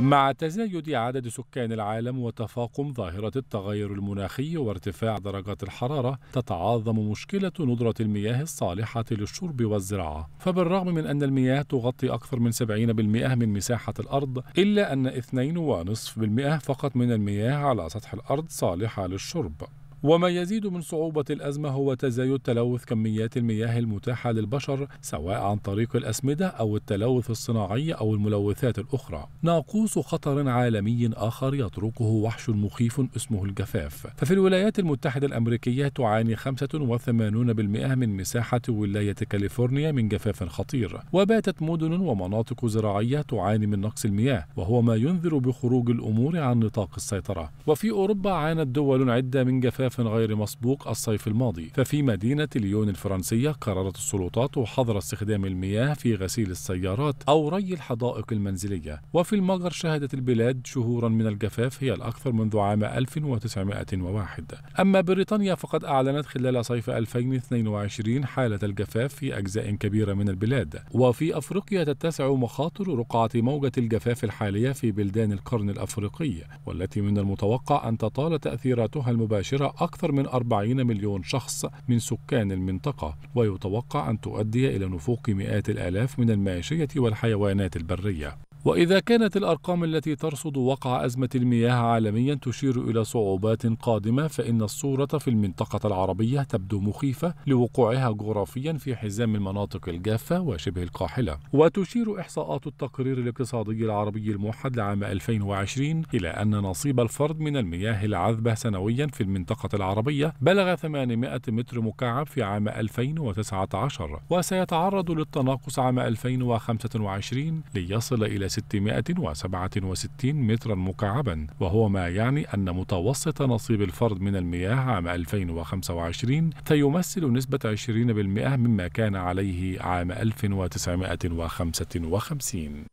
مع تزايد عدد سكان العالم وتفاقم ظاهرة التغير المناخي وارتفاع درجات الحرارة تتعاظم مشكلة ندرة المياه الصالحة للشرب والزراعة فبالرغم من أن المياه تغطي أكثر من 70% من مساحة الأرض إلا أن 2.5% فقط من المياه على سطح الأرض صالحة للشرب وما يزيد من صعوبة الأزمة هو تزايد تلوث كميات المياه المتاحة للبشر سواء عن طريق الأسمدة أو التلوث الصناعي أو الملوثات الأخرى ناقوس خطر عالمي آخر يطرقه وحش مخيف اسمه الجفاف ففي الولايات المتحدة الأمريكية تعاني 85% من مساحة ولاية كاليفورنيا من جفاف خطير وباتت مدن ومناطق زراعية تعاني من نقص المياه وهو ما ينذر بخروج الأمور عن نطاق السيطرة وفي أوروبا عانت دول عدة من جفاف غير مسبوق الصيف الماضي ففي مدينة ليون الفرنسية قررت السلطات حظر استخدام المياه في غسيل السيارات أو ري الحدائق المنزلية وفي المجر شهدت البلاد شهورا من الجفاف هي الأكثر منذ عام 1901 أما بريطانيا فقد أعلنت خلال صيف 2022 حالة الجفاف في أجزاء كبيرة من البلاد وفي أفريقيا تتسع مخاطر رقعة موجة الجفاف الحالية في بلدان القرن الأفريقي والتي من المتوقع أن تطال تأثيراتها المباشرة أكثر من 40 مليون شخص من سكان المنطقة ويتوقع أن تؤدي إلى نفوق مئات الآلاف من الماشية والحيوانات البرية وإذا كانت الأرقام التي ترصد وقع أزمة المياه عالميا تشير إلى صعوبات قادمة فإن الصورة في المنطقة العربية تبدو مخيفة لوقوعها جغرافيا في حزام المناطق الجافة وشبه القاحلة وتشير إحصاءات التقرير الاقتصادي العربي الموحد لعام 2020 إلى أن نصيب الفرد من المياه العذبة سنويا في المنطقة العربية بلغ 800 متر مكعب في عام 2019 وسيتعرض للتناقص عام 2025 ليصل إلى 667 مترا مكعبا وهو ما يعني أن متوسط نصيب الفرد من المياه عام 2025 سيمثل نسبة 20% مما كان عليه عام 1955